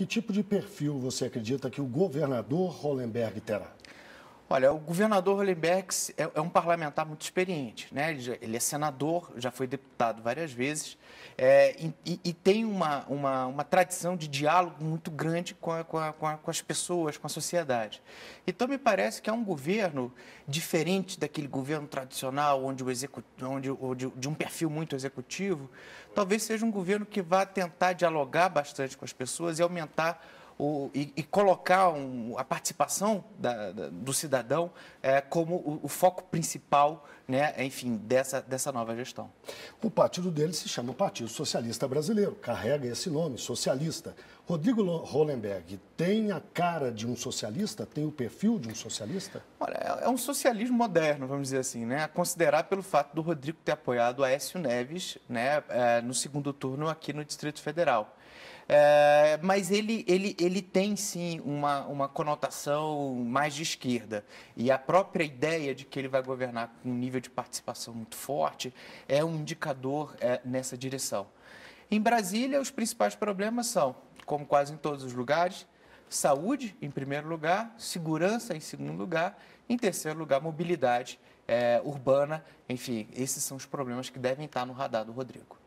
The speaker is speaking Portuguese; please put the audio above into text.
Que tipo de perfil você acredita que o governador Hollenberg terá? Olha, o governador Rolenbergs é, é, um parlamentar muito experiente, né? Ele, já, ele, é senador, já foi deputado várias vezes é, e, e, tem uma, uma, uma, tradição de diálogo muito grande com, a, com, a, com, as pessoas, com a sociedade. Então, me parece que é um governo diferente daquele governo tradicional, onde o execut... onde, onde, de um perfil muito executivo. Talvez seja um governo que vá tentar dialogar bastante com as pessoas e aumentar o, e, e, colocar um, a participação da, da, do cidadão é, como o, o, foco principal, né, enfim, dessa, dessa nova gestão. O partido dele se chama Partido Socialista Brasileiro, carrega esse nome, socialista. Rodrigo Hollenberg tem a cara de um socialista? Tem o perfil de um socialista? Olha, é, é um socialismo moderno, vamos dizer assim, né? A considerar pelo fato do Rodrigo ter apoiado Aécio Neves né, é, no segundo turno aqui no Distrito Federal. É, mas ele, ele, ele ele tem sim uma, uma conotação mais de esquerda. E a própria ideia de que ele vai governar com um nível de participação muito forte é um indicador é, nessa direção. Em Brasília, os principais problemas são, como quase em todos os lugares, saúde em primeiro lugar, segurança em segundo lugar, em terceiro lugar, mobilidade é, urbana. Enfim, esses são os problemas que devem estar no radar do Rodrigo.